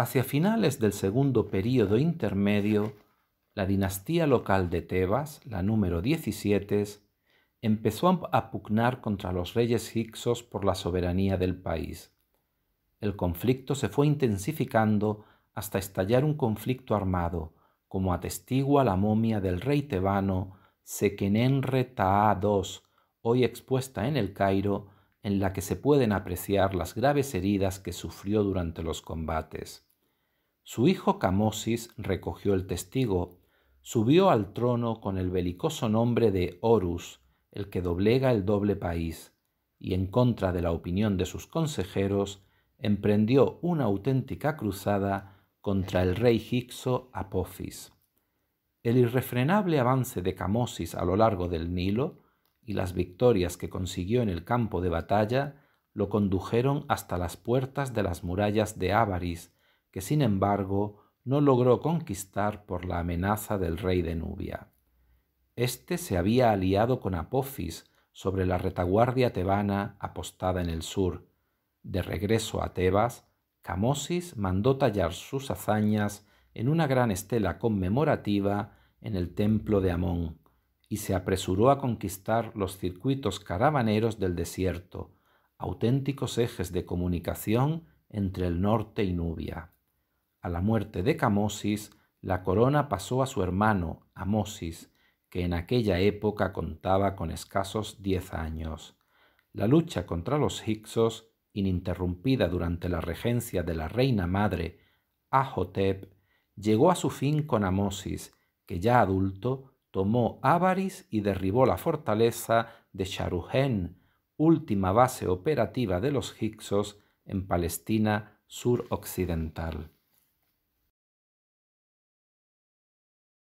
Hacia finales del segundo período intermedio, la dinastía local de Tebas, la número 17, empezó a pugnar contra los reyes hicsos por la soberanía del país. El conflicto se fue intensificando hasta estallar un conflicto armado, como atestigua la momia del rey tebano Sekenenre Taa II, hoy expuesta en el Cairo, en la que se pueden apreciar las graves heridas que sufrió durante los combates. Su hijo Camosis recogió el testigo, subió al trono con el belicoso nombre de Horus, el que doblega el doble país, y en contra de la opinión de sus consejeros, emprendió una auténtica cruzada contra el rey Hixo Apophis. El irrefrenable avance de Camosis a lo largo del Nilo y las victorias que consiguió en el campo de batalla lo condujeron hasta las puertas de las murallas de Avaris, que sin embargo no logró conquistar por la amenaza del rey de Nubia. Este se había aliado con Apofis sobre la retaguardia tebana apostada en el sur. De regreso a Tebas, Camosis mandó tallar sus hazañas en una gran estela conmemorativa en el templo de Amón, y se apresuró a conquistar los circuitos caravaneros del desierto, auténticos ejes de comunicación entre el norte y Nubia. A la muerte de Camosis, la corona pasó a su hermano, Amosis, que en aquella época contaba con escasos diez años. La lucha contra los Hicsos, ininterrumpida durante la regencia de la reina madre, Ahotep, llegó a su fin con Amosis, que ya adulto tomó Avaris y derribó la fortaleza de Sharuhen, última base operativa de los Hicsos en Palestina suroccidental.